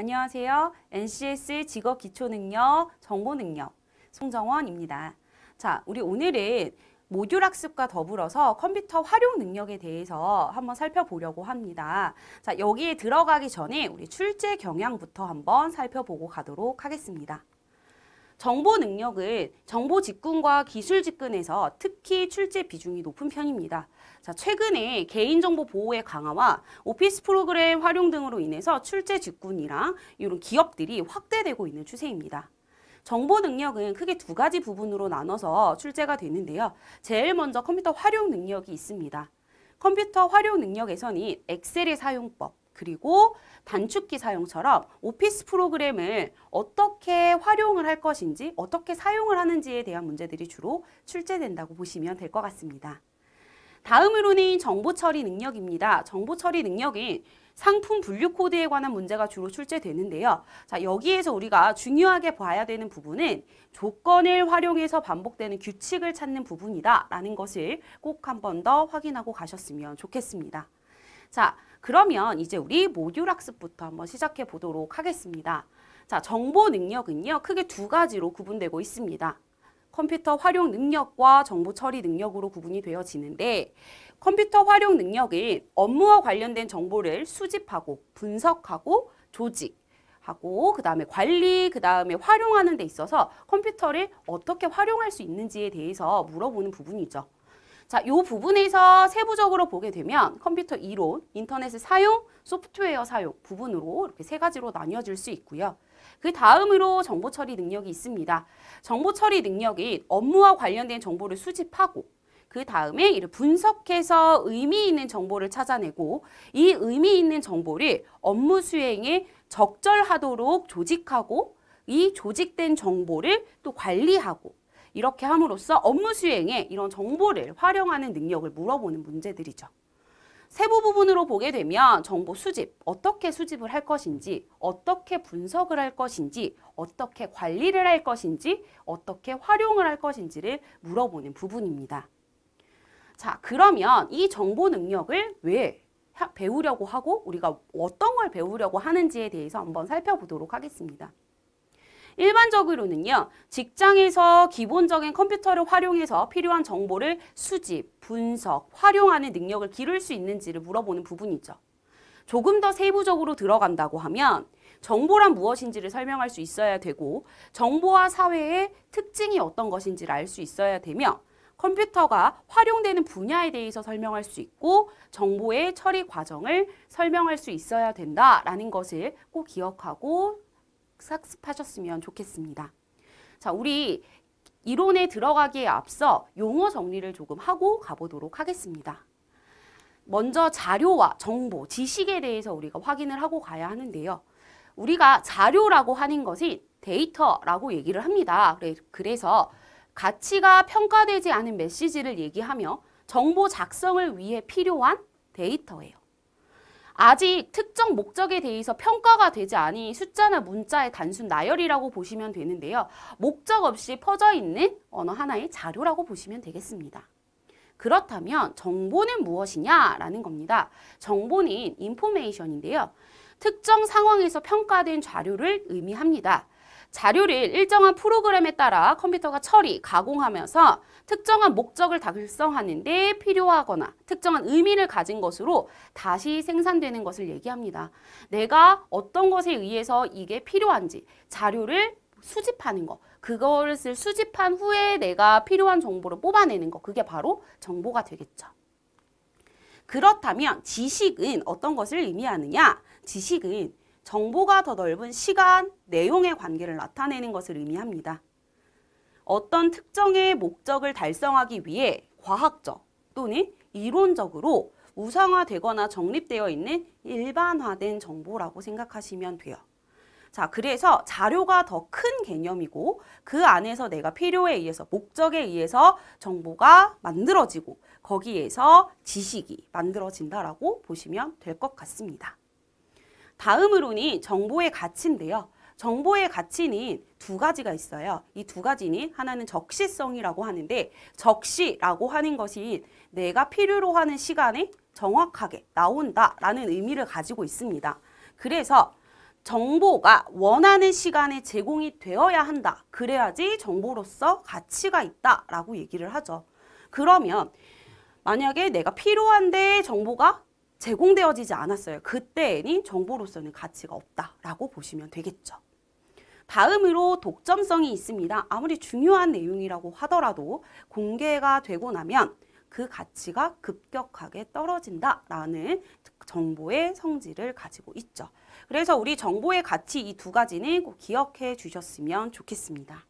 안녕하세요. NCS 직업 기초 능력, 정보 능력 송정원입니다. 자, 우리 오늘은 모듈 학습과 더불어서 컴퓨터 활용 능력에 대해서 한번 살펴보려고 합니다. 자, 여기에 들어가기 전에 우리 출제 경향부터 한번 살펴보고 가도록 하겠습니다. 정보 능력은 정보 직군과 기술 직군에서 특히 출제 비중이 높은 편입니다. 자, 최근에 개인정보 보호의 강화와 오피스 프로그램 활용 등으로 인해서 출제 직군이랑 이런 기업들이 확대되고 있는 추세입니다. 정보 능력은 크게 두 가지 부분으로 나눠서 출제가 되는데요. 제일 먼저 컴퓨터 활용 능력이 있습니다. 컴퓨터 활용 능력에서는 엑셀의 사용법, 그리고 단축키 사용처럼 오피스 프로그램을 어떻게 활용을 할 것인지 어떻게 사용을 하는지에 대한 문제들이 주로 출제된다고 보시면 될 것 같습니다. 다음으로는 정보 처리 능력입니다. 정보 처리 능력인 상품 분류 코드에 관한 문제가 주로 출제되는데요. 자, 여기에서 우리가 중요하게 봐야 되는 부분은 조건을 활용해서 반복되는 규칙을 찾는 부분이다라는 것을 꼭 한 번 더 확인하고 가셨으면 좋겠습니다. 자, 그러면 이제 우리 모듈 학습부터 한번 시작해 보도록 하겠습니다. 자, 정보 능력은요. 크게 두 가지로 구분되고 있습니다. 컴퓨터 활용 능력과 정보 처리 능력으로 구분이 되어지는데 컴퓨터 활용 능력은 업무와 관련된 정보를 수집하고 분석하고 조직하고 그 다음에 관리 그 다음에 활용하는 데 있어서 컴퓨터를 어떻게 활용할 수 있는지에 대해서 물어보는 부분이죠. 자, 요 부분에서 세부적으로 보게 되면 컴퓨터 이론, 인터넷의 사용, 소프트웨어 사용 부분으로 이렇게 세 가지로 나뉘어질 수 있고요. 그 다음으로 정보 처리 능력이 있습니다. 정보 처리 능력이 업무와 관련된 정보를 수집하고 그 다음에 이를 분석해서 의미 있는 정보를 찾아내고 이 의미 있는 정보를 업무 수행에 적절하도록 조직하고 이 조직된 정보를 또 관리하고 이렇게 함으로써 업무 수행에 이런 정보를 활용하는 능력을 물어보는 문제들이죠. 세부 부분으로 보게 되면 정보 수집, 어떻게 수집을 할 것인지, 어떻게 분석을 할 것인지, 어떻게 관리를 할 것인지, 어떻게 활용을 할 것인지를 물어보는 부분입니다. 자, 그러면 이 정보 능력을 왜 배우려고 하고 우리가 어떤 걸 배우려고 하는지에 대해서 한번 살펴보도록 하겠습니다. 일반적으로는요. 직장에서 기본적인 컴퓨터를 활용해서 필요한 정보를 수집, 분석, 활용하는 능력을 기를 수 있는지를 물어보는 부분이죠. 조금 더 세부적으로 들어간다고 하면 정보란 무엇인지를 설명할 수 있어야 되고 정보와 사회의 특징이 어떤 것인지를 알 수 있어야 되며 컴퓨터가 활용되는 분야에 대해서 설명할 수 있고 정보의 처리 과정을 설명할 수 있어야 된다라는 것을 꼭 기억하고 학습하셨으면 좋겠습니다. 자, 우리 이론에 들어가기에 앞서 용어 정리를 조금 하고 가보도록 하겠습니다. 먼저 자료와 정보, 지식에 대해서 우리가 확인을 하고 가야 하는데요. 우리가 자료라고 하는 것이 데이터라고 얘기를 합니다. 그래서 가치가 평가되지 않은 메시지를 얘기하며 정보 작성을 위해 필요한 데이터예요. 아직 특정 목적에 대해서 평가가 되지 않은 숫자나 문자의 단순 나열이라고 보시면 되는데요. 목적 없이 퍼져 있는 언어 하나의 자료라고 보시면 되겠습니다. 그렇다면 정보는 무엇이냐라는 겁니다. 정보는 인포메이션인데요. 특정 상황에서 평가된 자료를 의미합니다. 자료를 일정한 프로그램에 따라 컴퓨터가 처리, 가공하면서 특정한 목적을 달성하는데 필요하거나 특정한 의미를 가진 것으로 다시 생산되는 것을 얘기합니다. 내가 어떤 것에 의해서 이게 필요한지 자료를 수집하는 것, 그것을 수집한 후에 내가 필요한 정보를 뽑아내는 것, 그게 바로 정보가 되겠죠. 그렇다면 지식은 어떤 것을 의미하느냐? 지식은 정보가 더 넓은 시간, 내용의 관계를 나타내는 것을 의미합니다. 어떤 특정의 목적을 달성하기 위해 과학적 또는 이론적으로 우상화되거나 정립되어 있는 일반화된 정보라고 생각하시면 돼요. 자, 그래서 자료가 더 큰 개념이고 그 안에서 내가 필요에 의해서 목적에 의해서 정보가 만들어지고 거기에서 지식이 만들어진다라고 보시면 될 것 같습니다. 다음으로는 정보의 가치인데요. 정보의 가치는 두 가지가 있어요. 이 두 가지는 하나는 적시성이라고 하는데 적시라고 하는 것이 내가 필요로 하는 시간에 정확하게 나온다라는 의미를 가지고 있습니다. 그래서 정보가 원하는 시간에 제공이 되어야 한다. 그래야지 정보로서 가치가 있다라고 얘기를 하죠. 그러면 만약에 내가 필요한데 정보가 제공되어지지 않았어요. 그때에는 정보로서는 가치가 없다라고 보시면 되겠죠. 다음으로 독점성이 있습니다. 아무리 중요한 내용이라고 하더라도 공개가 되고 나면 그 가치가 급격하게 떨어진다라는 정보의 성질을 가지고 있죠. 그래서 우리 정보의 가치 이 두 가지는 꼭 기억해 주셨으면 좋겠습니다.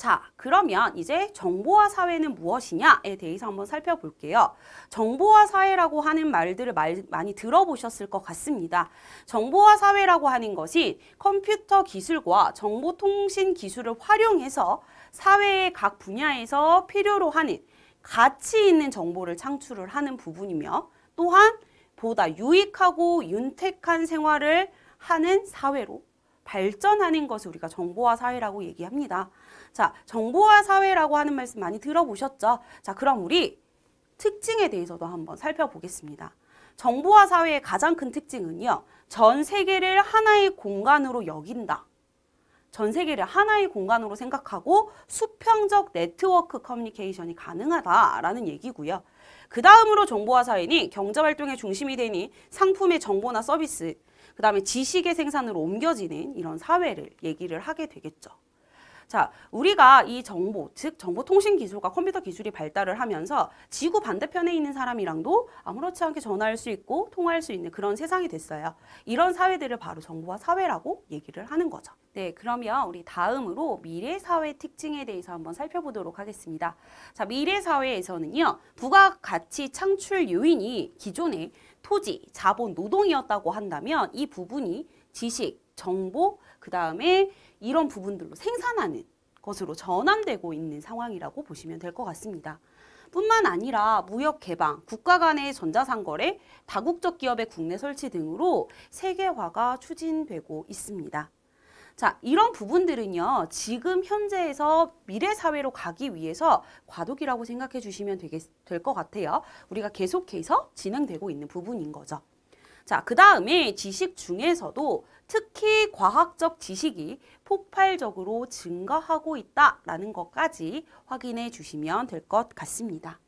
자, 그러면 이제 정보화 사회는 무엇이냐에 대해서 한번 살펴볼게요. 정보화 사회라고 하는 말들을 말, 많이 들어보셨을 것 같습니다. 정보화 사회라고 하는 것이 컴퓨터 기술과 정보통신 기술을 활용해서 사회의 각 분야에서 필요로 하는 가치 있는 정보를 창출을 하는 부분이며 또한 보다 유익하고 윤택한 생활을 하는 사회로 발전하는 것을 우리가 정보화 사회라고 얘기합니다. 자, 정보화 사회라고 하는 말씀 많이 들어보셨죠? 자, 그럼 우리 특징에 대해서도 한번 살펴보겠습니다. 정보화 사회의 가장 큰 특징은요. 전 세계를 하나의 공간으로 여긴다. 전 세계를 하나의 공간으로 생각하고 수평적 네트워크 커뮤니케이션이 가능하다라는 얘기고요. 그 다음으로 정보화 사회니 경제활동의 중심이 되니 상품의 정보나 서비스, 그 다음에 지식의 생산으로 옮겨지는 이런 사회를 얘기를 하게 되겠죠. 자, 우리가 이 정보, 즉 정보통신 기술과 컴퓨터 기술이 발달을 하면서 지구 반대편에 있는 사람이랑도 아무렇지 않게 전화할 수 있고 통화할 수 있는 그런 세상이 됐어요. 이런 사회들을 바로 정보화 사회라고 얘기를 하는 거죠. 네, 그러면 우리 다음으로 미래 사회 특징에 대해서 한번 살펴보도록 하겠습니다. 자, 미래 사회에서는요. 부가가치 창출 요인이 기존의 토지, 자본, 노동이었다고 한다면 이 부분이 지식, 정보, 그 다음에 이런 부분들로 생산하는 것으로 전환되고 있는 상황이라고 보시면 될 것 같습니다. 뿐만 아니라 무역 개방, 국가 간의 전자상거래, 다국적 기업의 국내 설치 등으로 세계화가 추진되고 있습니다. 자, 이런 부분들은요, 지금 현재에서 미래 사회로 가기 위해서 과도기라고 생각해 주시면 될 것 같아요. 우리가 계속해서 진행되고 있는 부분인 거죠. 자, 그 다음에 지식 중에서도 특히 과학적 지식이 폭발적으로 증가하고 있다라는 것까지 확인해 주시면 될 것 같습니다.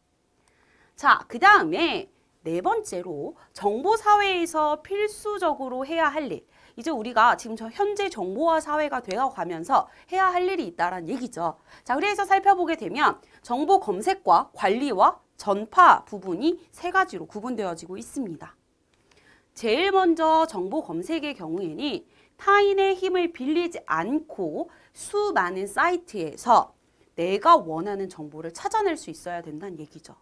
자, 그 다음에 네 번째로 정보사회에서 필수적으로 해야 할 일. 이제 우리가 지금 저 현재 정보화 사회가 되어가면서 해야 할 일이 있다라는 얘기죠. 자, 그래서 살펴보게 되면 정보 검색과 관리와 전파 부분이 세 가지로 구분되어지고 있습니다. 제일 먼저 정보 검색의 경우에는 타인의 힘을 빌리지 않고 수많은 사이트에서 내가 원하는 정보를 찾아낼 수 있어야 된다는 얘기죠.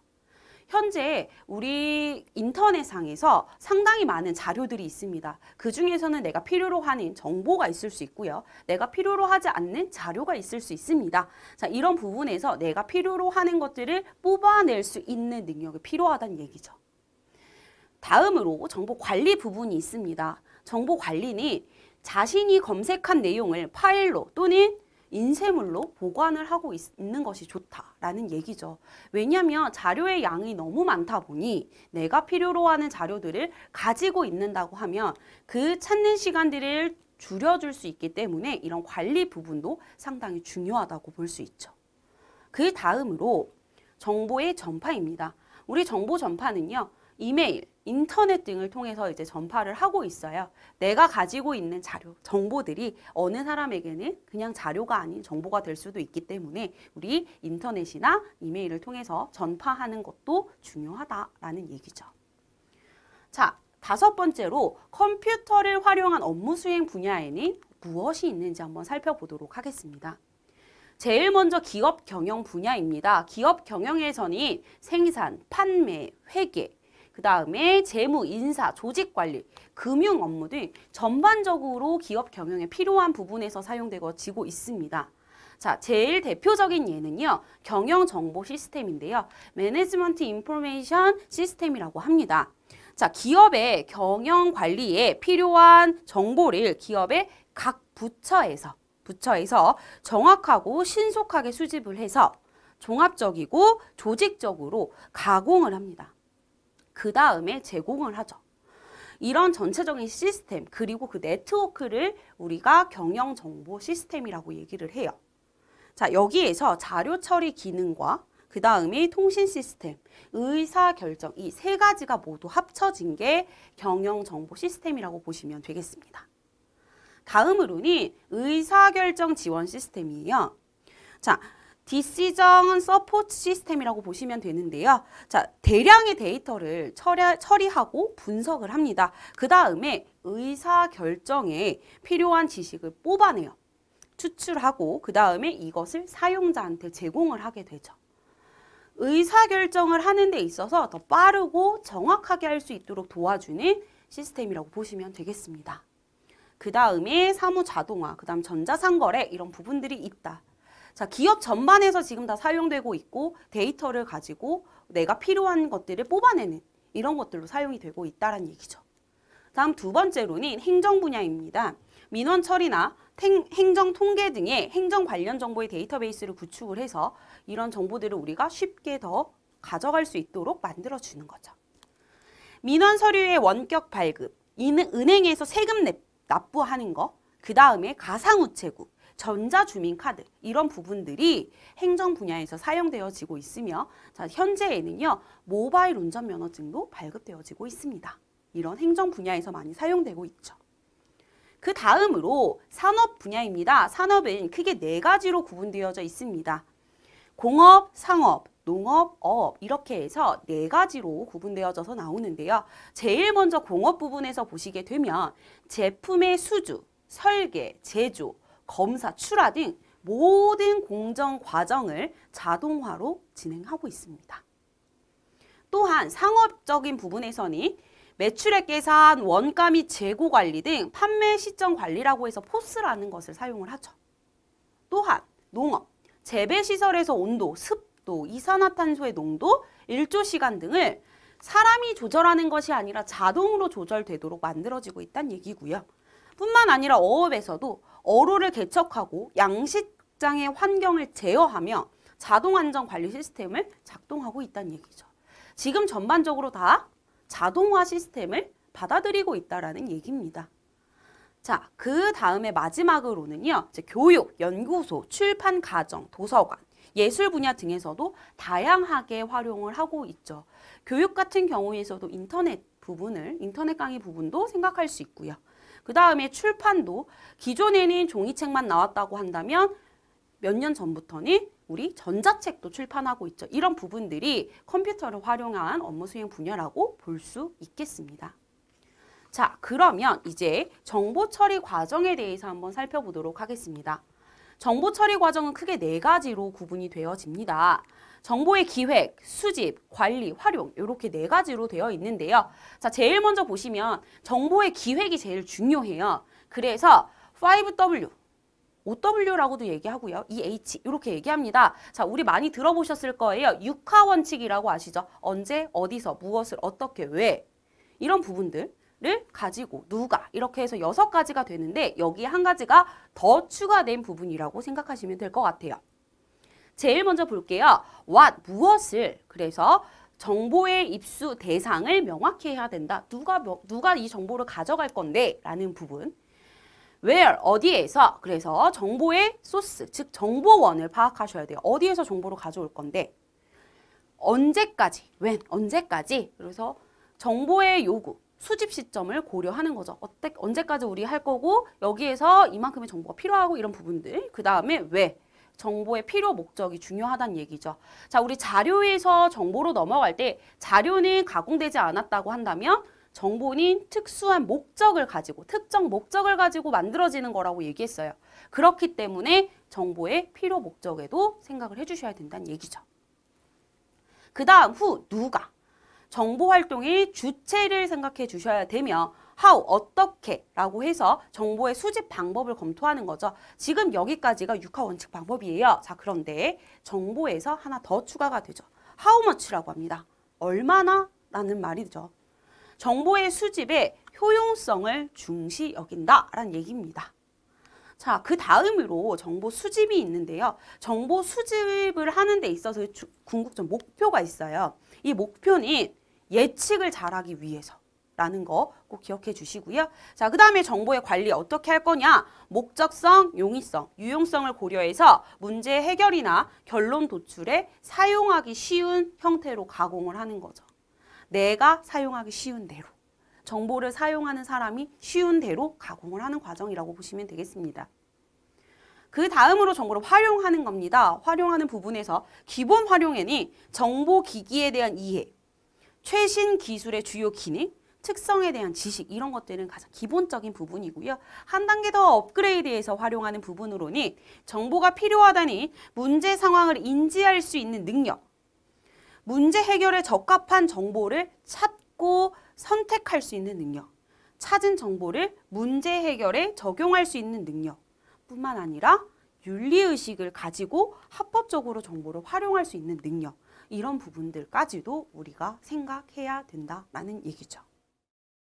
현재 우리 인터넷상에서 상당히 많은 자료들이 있습니다. 그 중에서는 내가 필요로 하는 정보가 있을 수 있고요. 내가 필요로 하지 않는 자료가 있을 수 있습니다. 자, 이런 부분에서 내가 필요로 하는 것들을 뽑아낼 수 있는 능력이 필요하다는 얘기죠. 다음으로 정보 관리 부분이 있습니다. 정보 관리는 자신이 검색한 내용을 파일로 또는 인쇄물로 보관을 하고 있, 는 것이 좋다라는 얘기죠. 왜냐하면 자료의 양이 너무 많다 보니 내가 필요로 하는 자료들을 가지고 있는다고 하면 그 찾는 시간들을 줄여줄 수 있기 때문에 이런 관리 부분도 상당히 중요하다고 볼 수 있죠. 그 다음으로 정보의 전파입니다. 우리 정보 전파는요. 이메일, 인터넷 등을 통해서 이제 전파를 하고 있어요. 내가 가지고 있는 자료, 정보들이 어느 사람에게는 그냥 자료가 아닌 정보가 될 수도 있기 때문에 우리 인터넷이나 이메일을 통해서 전파하는 것도 중요하다라는 얘기죠. 자, 다섯 번째로 컴퓨터를 활용한 업무 수행 분야에는 무엇이 있는지 한번 살펴보도록 하겠습니다. 제일 먼저 기업 경영 분야입니다. 기업 경영에서는 생산, 판매, 회계, 그 다음에 재무, 인사, 조직관리, 금융 업무 등 전반적으로 기업 경영에 필요한 부분에서 사용되고 있습니다. 자, 제일 대표적인 예는요. 경영 정보 시스템인데요. 매니지먼트 인포메이션 시스템이라고 합니다. 자, 기업의 경영 관리에 필요한 정보를 기업의 각 부처에서 부처에서 정확하고 신속하게 수집을 해서 종합적이고 조직적으로 가공을 합니다. 그 다음에 제공을 하죠. 이런 전체적인 시스템 그리고 그 네트워크를 우리가 경영정보 시스템이라고 얘기를 해요. 자 여기에서 자료 처리 기능과 그 다음에 통신 시스템, 의사결정 이 세 가지가 모두 합쳐진 게 경영정보 시스템이라고 보시면 되겠습니다. 다음으로는 의사결정 지원 시스템이에요. 자, 디시정은 서포트 시스템이라고 보시면 되는데요. 자, 대량의 데이터를 처리, 하고 분석을 합니다. 그 다음에 의사결정에 필요한 지식을 뽑아내요. 추출하고 그 다음에 이것을 사용자한테 제공을 하게 되죠. 의사결정을 하는 데 있어서 더 빠르고 정확하게 할 수 있도록 도와주는 시스템이라고 보시면 되겠습니다. 그 다음에 사무자동화, 그 다음 전자상거래 이런 부분들이 있다. 자, 기업 전반에서 지금 다 사용되고 있고 데이터를 가지고 내가 필요한 것들을 뽑아내는 이런 것들로 사용이 되고 있다는 얘기죠. 다음 두 번째로는 행정 분야입니다. 민원 처리나 행, 정 통계 등의 행정 관련 정보의 데이터베이스를 구축을 해서 이런 정보들을 우리가 쉽게 더 가져갈 수 있도록 만들어주는 거죠. 민원 서류의 원격 발급, 은행에서 세금 납부하는 거, 그 다음에 가상우체국, 전자주민카드 이런 부분들이 행정 분야에서 사용되어지고 있으며 자, 현재에는요 모바일 운전면허증도 발급되어지고 있습니다. 이런 행정 분야에서 많이 사용되고 있죠. 그 다음으로 산업 분야입니다. 산업은 크게 네 가지로 구분되어져 있습니다. 공업, 상업, 농업, 어업 이렇게 해서 네 가지로 구분되어져서 나오는데요. 제일 먼저 공업 부분에서 보시게 되면 제품의 수주, 설계, 제조, 검사, 출하 등 모든 공정 과정을 자동화로 진행하고 있습니다. 또한 상업적인 부분에서는 매출액 계산, 원가 및 재고 관리 등 판매 시점 관리라고 해서 포스라는 것을 사용을 하죠. 또한 농업, 재배시설에서 온도, 습도, 이산화탄소의 농도, 일조 시간 등을 사람이 조절하는 것이 아니라 자동으로 조절되도록 만들어지고 있다는 얘기고요. 뿐만 아니라 어업에서도 어로를 개척하고 양식장의 환경을 제어하며 자동 안전 관리 시스템을 작동하고 있다는 얘기죠. 지금 전반적으로 다 자동화 시스템을 받아들이고 있다라는 얘기입니다. 자, 그 다음에 마지막으로는요. 이제 교육, 연구소, 출판 가정, 도서관, 예술 분야 등에서도 다양하게 활용을 하고 있죠. 교육 같은 경우에서도 인터넷 부분을 인터넷 강의 부분도 생각할 수 있고요. 그 다음에 출판도 기존에는 종이책만 나왔다고 한다면 몇 년 전부터는 우리 전자책도 출판하고 있죠. 이런 부분들이 컴퓨터를 활용한 업무 수행 분야라고 볼 수 있겠습니다. 자, 그러면 이제 정보 처리 과정에 대해서 한번 살펴보도록 하겠습니다. 정보 처리 과정은 크게 네 가지로 구분이 되어집니다. 정보의 기획, 수집, 관리, 활용 이렇게 네 가지로 되어 있는데요. 자, 제일 먼저 보시면 정보의 기획이 제일 중요해요. 그래서 5W OW라고도 얘기하고요. EH 이렇게 얘기합니다. 자, 우리 많이 들어보셨을 거예요. 육하 원칙이라고 아시죠? 언제, 어디서, 무엇을, 어떻게, 왜 이런 부분들 를 가지고 누가 이렇게 해서 여섯 가지가 되는데 여기에 한 가지가 더 추가된 부분이라고 생각하시면 될 것 같아요. 제일 먼저 볼게요. what, 무엇을. 그래서 정보의 입수 대상을 명확히 해야 된다. 누가, 누가 이 정보를 가져갈 건데? 라는 부분. where, 어디에서. 그래서 정보의 소스, 즉 정보원을 파악하셔야 돼요. 어디에서 정보를 가져올 건데? 언제까지, when, 언제까지. 그래서 정보의 요구, 수집 시점을 고려하는 거죠. 어때, 언제까지 우리 할 거고 여기에서 이만큼의 정보가 필요하고 이런 부분들. 그 다음에 왜, 정보의 필요 목적이 중요하다는 얘기죠. 자, 우리 자료에서 정보로 넘어갈 때 자료는 가공되지 않았다고 한다면 정보는 특수한 목적을 가지고 특정 목적을 가지고 만들어지는 거라고 얘기했어요. 그렇기 때문에 정보의 필요 목적에도 생각을 해주셔야 된다는 얘기죠. 그 다음 후 누가 정보 활동의 주체를 생각해 주셔야 되며 how 어떻게 라고 해서 정보의 수집 방법을 검토하는 거죠. 지금 여기까지가 육하 원칙 방법이에요. 자 그런데 정보에서 하나 더 추가가 되죠. how much라고 합니다. 얼마나 라는 말이죠. 정보의 수집에 효용성을 중시 여긴다 라는 얘기입니다. 자, 그 다음으로 정보 수집이 있는데요. 정보 수집을 하는 데 있어서 궁극적 목표가 있어요. 이 목표는 예측을 잘하기 위해서 라는 거 꼭 기억해 주시고요. 자, 그 다음에 정보의 관리 어떻게 할 거냐? 목적성, 용이성, 유용성을 고려해서 문제 해결이나 결론 도출에 사용하기 쉬운 형태로 가공을 하는 거죠. 내가 사용하기 쉬운 대로. 정보를 사용하는 사람이 쉬운 대로 가공을 하는 과정이라고 보시면 되겠습니다. 그 다음으로 정보를 활용하는 겁니다. 활용하는 부분에서 기본 활용에는 정보기기에 대한 이해, 최신 기술의 주요 기능, 특성에 대한 지식 이런 것들은 가장 기본적인 부분이고요. 한 단계 더 업그레이드해서 활용하는 부분으로는 정보가 필요하다니 문제 상황을 인지할 수 있는 능력, 문제 해결에 적합한 정보를 찾고 선택할 수 있는 능력, 찾은 정보를 문제 해결에 적용할 수 있는 능력 뿐만 아니라 윤리의식을 가지고 합법적으로 정보를 활용할 수 있는 능력 이런 부분들까지도 우리가 생각해야 된다라는 얘기죠.